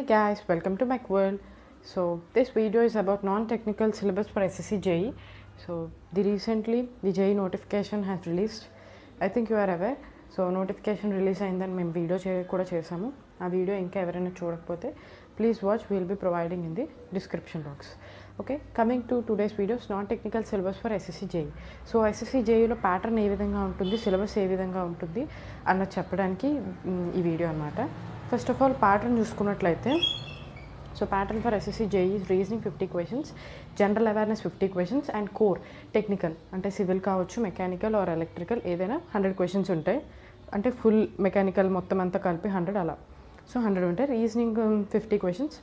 Hi guys, welcome to MacWorld. So this video is about non-technical syllabus for SSC JE. So the recently the JE notification has released. I think you are aware. So notification release అయిందని మేము video చే కూడా చేసాము ఆ video ఇంకా ఎవరైనా చూడకపోతే please watch will be providing in the description box okay coming to today's videos non technical syllabus for SSC JE so SSC జేఈలో ప్యాటర్న్ ఏ విధంగా ఉంటుంది సిలబస్ ఏ విధంగా ఉంటుంది అన్నది చెప్పడానికి ఈ వీడియో అనమాట ఫస్ట్ ఆఫ్ ఆల్ ప్యాటర్న్ చూసుకున్నట్లయితే so pattern for SSC JE reasoning fifty questions general awareness fifty questions and core technical అంటే సివిల్ కావచ్చు మెకానికల్ ఆర్ ఎలక్ట్రికల్ ఏదైనా హండ్రెడ్ క్వశ్చన్స్ ఉంటాయి అంటే ఫుల్ మెకానికల్ మొత్తం అంతా కలిపి హండ్రెడ్ అలా సో హండ్రెడ్ ఉంటాయి రీజనింగ్ ఫిఫ్టీ క్వశ్చన్స్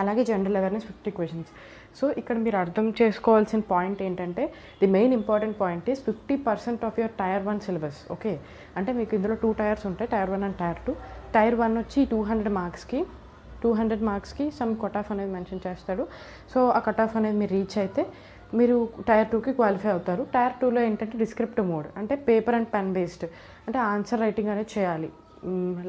అలాగే general awareness fifty questions so ఇక్కడ మీరు అర్థం చేసుకోవాల్సిన పాయింట్ ఏంటంటే the main important point is fifty percent of your tier one syllabus okay అంటే మీకు ఇందులో టూ టైర్స్ ఉంటాయి tier one and tier two tier one వచ్చి టూ హండ్రెడ్ మార్క్స్కి టూ హండ్రెడ్ మార్క్స్కి సమ్ కట్ ఆఫ్ అనేది మెన్షన్ చేస్తాడు సో ఆ కట్ ఆఫ్ అనేది మీరు రీచ్ అయితే మీరు టైర్ టూకి క్వాలిఫై అవుతారు టైర్ టూలో ఏంటంటే డిస్క్రిప్ట్ మోడ్ అంటే పేపర్ అండ్ పెన్ బేస్డ్ అంటే ఆన్సర్ రైటింగ్ అనేది చేయాలి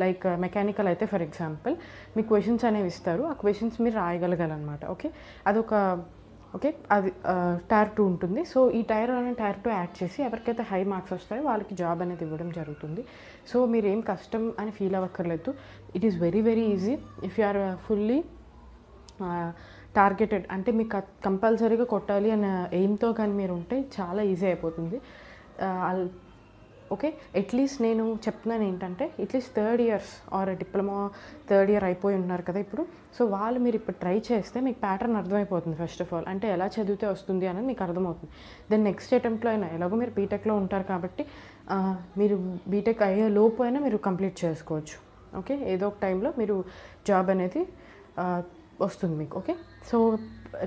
లైక్ మెకానికల్ uh, అయితే ఫర్ ఎగ్జాంపుల్ మీ క్వశ్చన్స్ అనేవి ఇస్తారు ఆ క్వశ్చన్స్ మీరు రాయగలగాలన్నమాట ఓకే అదొక ఓకే అది టైర్ టూ ఉంటుంది సో ఈ టైర్ అనే టైర్ టూ యాడ్ చేసి ఎవరికైతే హై మార్క్స్ వస్తాయో వాళ్ళకి జాబ్ అనేది ఇవ్వడం జరుగుతుంది సో మీరు ఏం కష్టం అని ఫీల్ అవ్వక్కర్లేదు it is very very easy if you are fully targeted అంటే మీకు కంపల్సరీగా కొట్టాలి అనే ఎయిమ్తో కానీ మీరు ఉంటే చాలా ఈజీ అయిపోతుంది ఓకే అట్లీస్ట్ నేను చెప్తున్నాను ఏంటంటే at least third years or diploma third year అయిపోయి ఉన్నారు కదా ఇప్పుడు సో వాళ్ళు మీరు ఇప్పుడు ట్రై చేస్తే మీకు ప్యాటర్న్ అర్థమైపోతుంది ఫస్ట్ ఆఫ్ ఆల్ అంటే ఎలా చదివితే వస్తుంది అనేది మీకు అర్థమవుతుంది దెన్ నెక్స్ట్ అటెంప్ట్లో అయినా ఎలాగో మీరు బీటెక్లో ఉంటారు కాబట్టి మీరు బీటెక్ అయ్యే లోపు అయినా మీరు కంప్లీట్ చేసుకోవచ్చు ఓకే ఏదో ఒక టైంలో మీరు జాబ్ అనేది వస్తుంది మీకు okay so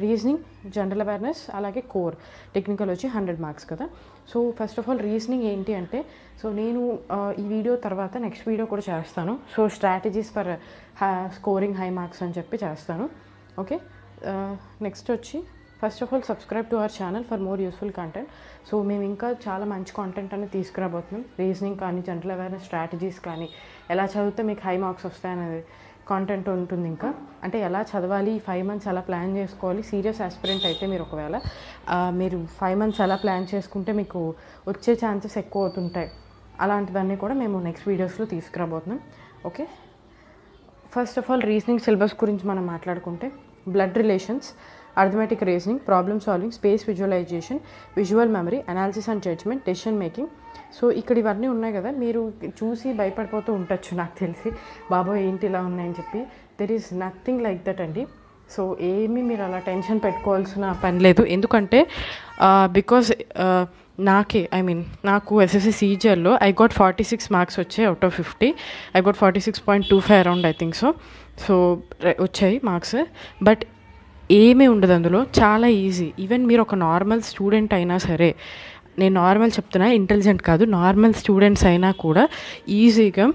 reasoning general awareness అలాగే కోర్ టెక్నికల్ వచ్చి హండ్రెడ్ మార్క్స్ కదా so first of all reasoning ఏంటి అంటే సో నేను ఈ వీడియో తర్వాత నెక్స్ట్ వీడియో కూడా చేస్తాను so strategies for scoring high marks అని చెప్పి చేస్తాను ఓకే నెక్స్ట్ వచ్చి first of all subscribe to our channel for more useful content so మేము ఇంకా చాలా మంచి కంటెంట్ అనేది తీసుకురాబోతున్నాం రీజనింగ్ కానీ జనరల్ అవేర్నెస్ స్ట్రాటజీస్ కానీ ఎలా చదివితే మీకు హై మార్క్స్ వస్తాయనేది కాంటెంట్ ఉంటుంది ఇంకా అంటే ఎలా చదవాలి ఫైవ్ మంత్స్ ఎలా ప్లాన్ చేసుకోవాలి సీరియస్ ఆస్పిరెంట్ అయితే మీరు ఒకవేళ మీరు ఫైవ్ మంత్స్ ఎలా ప్లాన్ చేసుకుంటే మీకు వచ్చే ఛాన్సెస్ ఎక్కువ అవుతుంటాయి అలాంటిదన్నీ కూడా మేము నెక్స్ట్ వీడియోస్లో తీసుకురాబోతున్నాం okay first of all reasoning syllabus గురించి మనం మాట్లాడుకుంటే blood relations arithmetic reasoning problem solving space visualisation visual memory analysis and judgement decision making so ఇక్కడ ఇవన్నీ ఉన్నాయి కదా మీరు చూసి భయపడిపోతూ ఉండొచ్చు నాకు తెలిసి బాబా ఏంటి ఇలా ఉన్నాయని చెప్పి there is nothing like that అండి సో ఏమీ మీరు అలా టెన్షన్ పెట్టుకోవాల్సిన పని లేదు ఎందుకంటే బికాస్ నాకే ఐ మీన్ నాకు ఎస్ఎస్సి సీజర్లో I got forty six marks వచ్చాయి out of fifty I got forty six point two five around I think so so వచ్చాయి మార్క్స్ బట్ ఏమీ ఉండదు అందులో చాలా ఈజీ ఈవెన్ మీరు ఒక నార్మల్ స్టూడెంట్ అయినా సరే నేను నార్మల్ చెప్తున్నా ఇంటెలిజెంట్ కాదు నార్మల్ స్టూడెంట్స్ అయినా కూడా ఈజీగా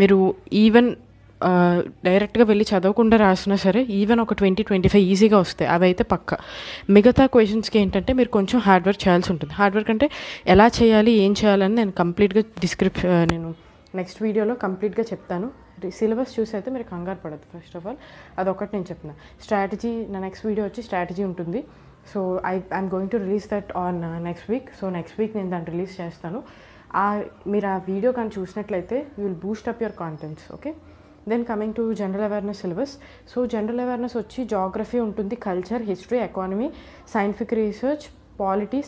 మీరు ఈవెన్ డైరెక్ట్గా వెళ్ళి చదవకుండా రాసినా సరే ఈవెన్ ఒక ట్వంటీ ట్వంటీ ఫైవ్ ఈజీగా వస్తాయి అవి అయితే పక్క మిగతా క్వశ్చన్స్కి ఏంటంటే మీరు కొంచెం హార్డ్ వర్క్ చేయాల్సి ఉంటుంది హార్డ్ వర్క్ అంటే ఎలా చేయాలి ఏం చేయాలని నేను కంప్లీట్గా డిస్క్రిప్షన్ నేను నెక్స్ట్ వీడియోలో కంప్లీట్గా చెప్తాను సిలబస్ చూసి అయితే మీరు కంగారు పడద్దు ఫస్ట్ ఆఫ్ ఆల్ అదొకటి నేను చెప్పిన స్ట్రాటజీ నా నెక్స్ట్ వీడియో వచ్చి స్ట్రాటజీ ఉంటుంది so I I'm going to release that on next week so next week నేను దాన్ని రిలీజ్ చేస్తాను ఆ మీరు ఆ వీడియో కానీ చూసినట్లయితే you will boost up your contents okay then coming to general awareness syllabus so general awareness వచ్చి geography ఉంటుంది culture history economy scientific research polity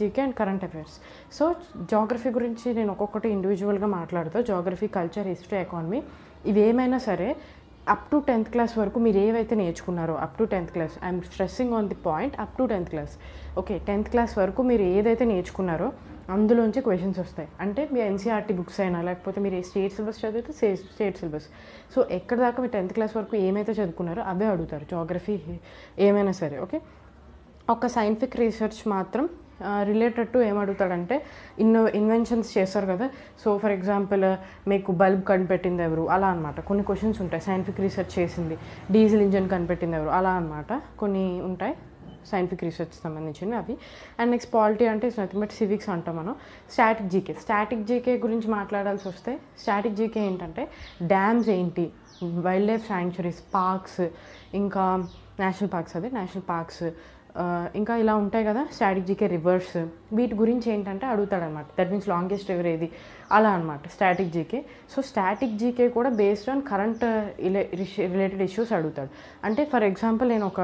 GK and current affairs so geography గురించి నేను ఒక్కొక్కటి ఇండివిజువల్గా మాట్లాడుతూ జాగ్రఫీ కల్చర్ హిస్టరీ ఎకానమీ ఏమైనా సరే up to tenth class వరకు మీరు ఏవైతే నేర్చుకున్నారో up to tenth class I'm stressing on the point up to tenth class okay tenth class వరకు మీరు ఏదైతే నేర్చుకున్నారో అందులోంచి క్వశ్చన్స్ వస్తాయి అంటే మీ ఎన్సీఆర్టీ బుక్స్ e అయినా లేకపోతే మీరు స్టేట్ సిలబస్ చదివితే స్టేట్ సిలబస్ సో ఎక్కడ దాకా మీరు టెన్త్ క్లాస్ వరకు ఏమైతే చదువుకున్నారో అవే అడుగుతారు జాగ్రఫీ ఏమైనా సరే ఓకే ఒక సైంటిఫిక్ రీసెర్చ్ మాత్రం రిలేటెడ్ టు ఏమడుగుతాడంటే ఇన్నో ఇన్వెన్షన్స్ చేస్తారు కదా సో ఫర్ ఎగ్జాంపుల్ మీకు బల్బ్ కనిపెట్టింది ఎవరు అలా అనమాట కొన్ని క్వశ్చన్స్ ఉంటాయి సైంటిఫిక్ రీసెర్చ్ చేసింది డీజిల్ ఇంజన్ కనిపెట్టింది ఎవరు అలా అనమాట కొన్ని ఉంటాయి సైంటిఫిక్ రీసెర్చ్ సంబంధించినవి అవి అండ్ నెక్స్ట్ పాలిటీ అంటే ఇట్స్ నథింగ్ బట్ సివిక్స్ అంటాం మనం స్టాటిక్ జీకే స్టాటిక్ జీకే గురించి మాట్లాడాల్సి వస్తే స్టాటిక్ జీకే ఏంటంటే డ్యామ్స్ ఏంటి వైల్డ్ లైఫ్ శాంక్చురీస్ పార్క్స్ ఇంకా నేషనల్ పార్క్స్ అదే నేషనల్ పార్క్స్ ఇంకా ఇలా ఉంటాయి కదా స్టాటిక్ జీకే రివర్స్ వీటి గురించి ఏంటంటే అడుగుతాడనమాట దట్ మీన్స్ లాంగెస్ట్ రివర్ ఏది అలా అనమాట static GK so static GK కూడా based on current related issues అడుగుతాడు అంటే ఫర్ ఎగ్జాంపుల్ నేను ఒక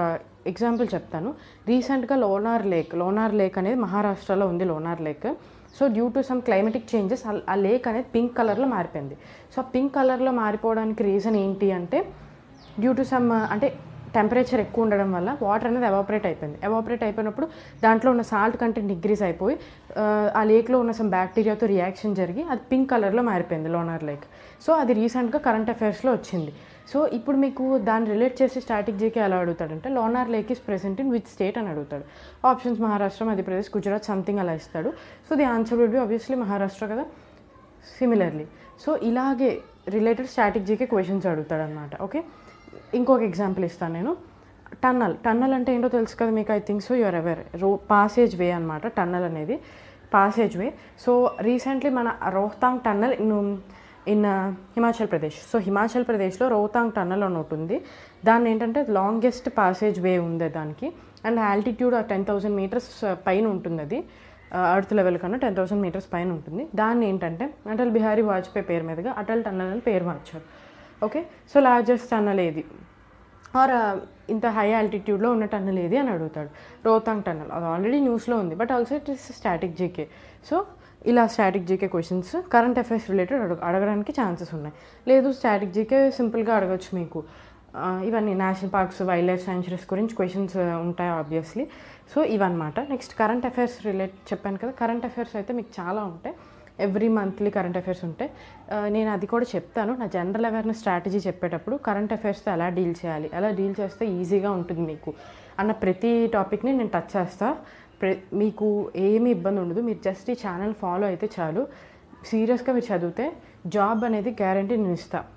ఎగ్జాంపుల్ చెప్తాను రీసెంట్గా లోనార్ లేక్ లోనార్ లేక్ అనేది మహారాష్ట్రలో ఉంది Lonar lake so due to some climatic changes ఆ లేక్ అనేది పింక్ కలర్లో మారిపోయింది సో పింక్ కలర్లో మారిపోవడానికి రీజన్ ఏంటి అంటే డ్యూ టు సమ్ అంటే టెంపరేచర్ ఎక్కువ ఉండడం వల్ల వాటర్ అనేది ఎవాపరేట్ అయిపోయింది ఎవాపరేట్ అయిపోయినప్పుడు దాంట్లో ఉన్న సాల్ట్ కంటెంట్ ఇంక్రీజ్ అయిపోయి ఆ లేక్లో ఉన్న సమ్ బ్యాక్టీరియాతో రియాక్షన్ జరిగి అది పింక్ కలర్లో మారిపోయింది లోనార్ లేక్ సో అది రీసెంట్గా కరెంట్ అఫైర్స్లో వచ్చింది సో ఇప్పుడు మీకు దాన్ని రిలేట్ చేసి స్ట్రాటజీకి ఎలా అడుగుతాడంటే Lonar lake is present in with state అని అడుగుతాడు ఆప్షన్స్ మహారాష్ట్ర మధ్యప్రదేశ్ గుజరాత్ సంథింగ్ అలా ఇస్తాడు so the answer would be obviously Maharashtra కదా సిమిలర్లీ సో ఇలాగే రిలేటెడ్ స్ట్రాటజీకి క్వశ్చన్స్ అడుగుతాడు అనమాట ఓకే ఇంకొక ఎగ్జాంపుల్ ఇస్తాను నేను టన్నల్ టన్నల్ అంటే ఏంటో తెలుసు కదా మీకు I think so you're aware రో పాసేజ్ వే అనమాట టన్నల్ అనేది పాసేజ్ వే సో రీసెంట్లీ మన Rohtang tunnel in in Himachal Pradesh so Himachal ప్రదేశ్లో రోహతాంగ్ టన్నల్ అని ఒకటి ఉంది దాన్ని ఏంటంటే లాంగెస్ట్ పాసేజ్ వే ఉంది దానికి and altitude ten thousand metres పైన ఉంటుంది అది అర్త్ uh, లెవెల్ కన్నా టెన్ థౌసండ్ మీటర్స్ పైన ఉంటుంది దాన్ని ఏంటంటే అటల్ బిహారీ వాజ్పేయి పేరు మీదుగా అటల్ టన్నల్ అని పేరు మార్చారు ఓకే సో లార్జెస్ట్ టన్నల్ ఏది ఆర్ ఇంత హై ఆల్టిట్యూడ్లో ఉన్న టన్నల్ ఏది అని అడుగుతాడు రోహతాంగ్ టన్నల్ అది ఆల్రెడీ న్యూస్లో ఉంది but also it is static GK so ఇలా static GK questions current affairs related అడగ అడగడానికి ఛాన్సెస్ ఉన్నాయి లేదు స్టాటిక్ జీకే సింపుల్గా అడగచ్చు మీకు ఇవన్నీ national parks wildlife sanctuaries గురించి క్వశ్చన్స్ ఉంటాయి ఆబ్వియస్లీ సో ఇవన్నమాట నెక్స్ట్ కరెంట్ అఫైర్స్ రిలేట్ చెప్పాను కదా కరెంట్ అఫైర్స్ అయితే మీకు చాలా ఉంటాయి ఎవ్రీ మంత్లీ కరెంట్ అఫైర్స్ ఉంటాయి నేను అది కూడా చెప్తాను నా జనరల్ అవేర్నెస్ స్ట్రాటజీ చెప్పేటప్పుడు కరెంట్ అఫైర్స్తో ఎలా డీల్ చేయాలి ఎలా డీల్ చేస్తే ఈజీగా ఉంటుంది మీకు అన్న ప్రతి టాపిక్ని నేను టచ్ చేస్తాను మీకు ఏమి ఇబ్బంది ఉండదు మీరు జస్ట్ ఈ ఛానల్ ఫాలో అయితే చాలు సీరియస్గా మీరు చదివితే జాబ్ అనేది గ్యారంటీ నేను ఇస్తాను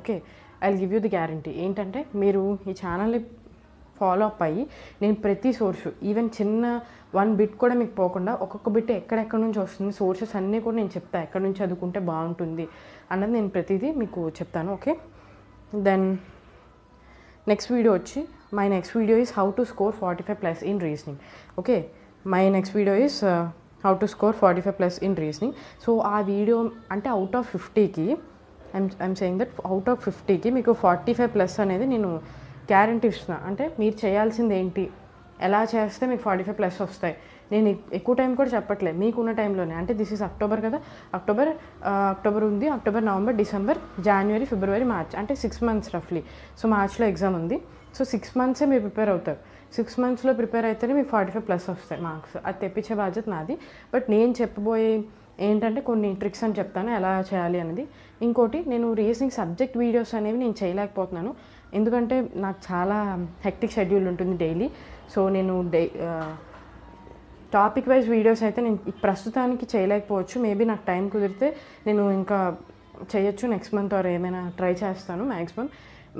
okay I give you the guarantee ఏంటంటే మీరు ఈ ఛానల్ని ఫాలో అప్ అయ్యి నేను ప్రతి సోర్సు ఈవెన్ చిన్న వన్ బిట్ కూడా మీకు పోకుండా ఒక్కొక్క బిట్ ఎక్కడెక్కడ నుంచి వస్తుంది సోర్సెస్ అన్నీ కూడా నేను చెప్తాను ఎక్కడి నుంచి చదువుకుంటే బాగుంటుంది అన్నది నేను ప్రతిదీ మీకు చెప్తాను ఓకే దెన్ నెక్స్ట్ వీడియో వచ్చి my next video is how to score forty five plus in reasoning okay my next video is how to score forty five plus in reasoning so ఆ వీడియో అంటే out of ఫిఫ్టీకి I'm I'm saying that out of ఫిఫ్టీకి మీకు forty five plus అనేది నేను guarantee ఇస్తున్నాను అంటే మీరు చేయాల్సింది ఏంటి ఎలా చేస్తే మీకు ఫార్టీ ఫైవ్ ప్లస్ వస్తాయి నేను ఎక్కువ టైం కూడా చెప్పట్లేదు మీకున్న టైంలోనే అంటే దిస్ ఇస్ అక్టోబర్ కదా అక్టోబర్ అక్టోబర్ ఉంది October November December January February March అంటే సిక్స్ మంత్స్ రఫ్లీ సో మార్చ్లో ఎగ్జామ్ ఉంది సో సిక్స్ మంత్సే మీరు ప్రిపేర్ అవుతారు సిక్స్ మంత్స్లో ప్రిపేర్ అయితేనే మీకు ఫార్టీ ఫైవ్ ప్లస్ వస్తాయి మార్క్స్ అది తెప్పించే బాధ్యత నాది బట్ నేను చెప్పబోయే ఏంటంటే కొన్ని ట్రిక్స్ అని చెప్తాను ఎలా చేయాలి అనేది ఇంకోటి నేను రేసింగ్ సబ్జెక్ట్ వీడియోస్ అనేవి నేను చేయలేకపోతున్నాను ఎందుకంటే నాకు చాలా హెక్టిక్ షెడ్యూల్ ఉంటుంది డైలీ సో నేను డై టాపిక్ వైజ్ వీడియోస్ అయితే నేను ప్రస్తుతానికి చేయలేకపోవచ్చు మేబీ నాకు టైం కుదిరితే నేను ఇంకా చేయొచ్చు నెక్స్ట్ మంత్ ఆర్ ఏమైనా ట్రై చేస్తాను మ్యాక్సిమం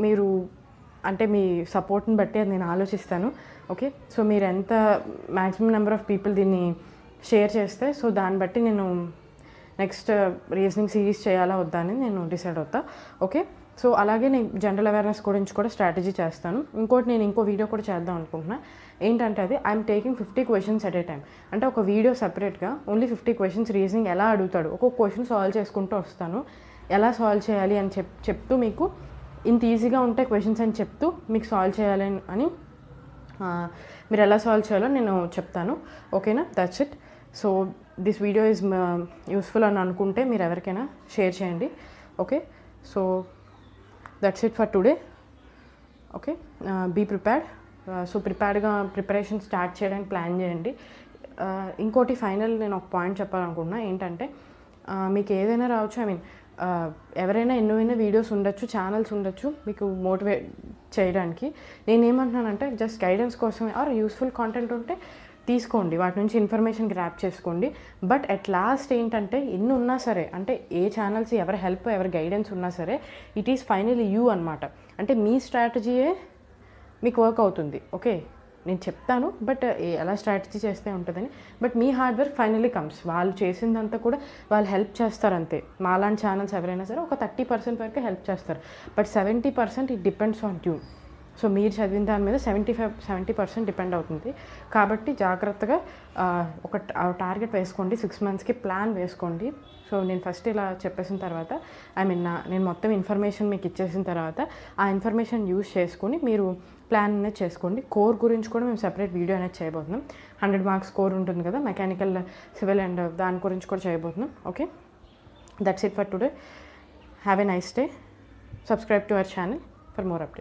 మీరు అంటే మీ సపోర్ట్ని బట్టి అది నేను ఆలోచిస్తాను ఓకే సో మీరు ఎంత మ్యాక్సిమం నెంబర్ ఆఫ్ పీపుల్ దీన్ని షేర్ చేస్తే సో దాన్ని బట్టి నేను నెక్స్ట్ రీజనింగ్ సిరీస్ చేయాలా వద్దా అని నేను డిసైడ్ అవుతా ఓకే సో అలాగే నేను జనరల్ అవేర్నెస్ గురించి కూడా స్ట్రాటజీ చేస్తాను ఇంకోటి నేను ఇంకో వీడియో కూడా చేద్దాం అనుకుంటున్నా ఏంటంటే అది I'm taking fifty questions at a time అంటే ఒక వీడియో సపరేట్గా ఓన్లీ ఫిఫ్టీ క్వశ్చన్స్ రీజనింగ్ ఎలా అడుగుతాడు ఒక్కొక్క క్వశ్చన్ సాల్వ్ చేసుకుంటూ వస్తాను ఎలా సాల్వ్ చేయాలి అని చెప్ చెప్తూ మీకు ఇంత ఈజీగా ఉంటాయి క్వశ్చన్స్ అని చెప్తూ మీకు సాల్వ్ చేయాలి అని మీరు ఎలా సాల్వ్ చేయాలో నేను చెప్తాను ఓకేనా that's it so this video is useful అని అనుకుంటే మీరు ఎవరికైనా షేర్ చేయండి okay so that's it for today okay be prepared so ప్రిపేర్డ్గా ప్రిపరేషన్ స్టార్ట్ చేయడానికి ప్లాన్ చేయండి uh, ఇంకోటి ఫైనల్ నేను ఒక పాయింట్ చెప్పాలనుకుంటున్నా ఏంటంటే uh, మీకు ఏదైనా రావచ్చు ఐ మీన్ uh, ఎవరైనా ఎన్నో ఎన్నో వీడియోస్ ఉండొచ్చు ఛానల్స్ ఉండొచ్చు మీకు మోటివేట్ చేయడానికి నేనేమంటున్నానంటే జస్ట్ గైడెన్స్ కోసమే ఆర్ యూస్ఫుల్ కాంటెంట్ ఉంటే తీసుకోండి వాటి నుంచి ఇన్ఫర్మేషన్ గ్రాప్ చేసుకోండి బట్ అట్ లాస్ట్ ఏంటంటే ఎన్ని ఉన్నా సరే అంటే ఏ ఛానల్స్ ఎవరి హెల్ప్ ఎవరి గైడెన్స్ ఉన్నా సరే ఇట్ ఈస్ ఫైనలీ యూ అనమాట అంటే మీ స్ట్రాటజీయే మీకు వర్క్ అవుతుంది ఓకే నేను చెప్తాను బట్ ఎలా స్ట్రాటజీ చేస్తే ఉంటుందని బట్ మీ హార్డ్ వర్క్ ఫైనలీ కమ్స్ వాళ్ళు చేసిందంతా కూడా వాళ్ళు హెల్ప్ చేస్తారు అంతే మాలాంటి ఛానల్స్ ఎవరైనా సరే ఒక థర్టీ పర్సెంట్ వరకు హెల్ప్ చేస్తారు but seventy percent it depends on you so మీరు చదివిన దాని మీద seventy five seventy percent depend అవుతుంది కాబట్టి జాగ్రత్తగా ఒక టార్గెట్ వేసుకోండి సిక్స్ మంత్స్కి ప్లాన్ వేసుకోండి సో నేను ఫస్ట్ ఇలా చెప్పేసిన తర్వాత ఐ మీన్ నా నేను మొత్తం ఇన్ఫర్మేషన్ మీకు ఇచ్చేసిన తర్వాత ఆ ఇన్ఫర్మేషన్ యూజ్ చేసుకుని మీరు ప్లాన్ అనేది చేసుకోండి కోర్ గురించి కూడా మేము సెపరేట్ వీడియో అనేది చేయబోతున్నాం హండ్రెడ్ మార్క్స్ కోర్ ఉంటుంది కదా మెకానికల్ సివిల్ అండ్ దాని గురించి కూడా చేయబోతున్నాం okay that's it for today have a nice day subscribe to our channel for more update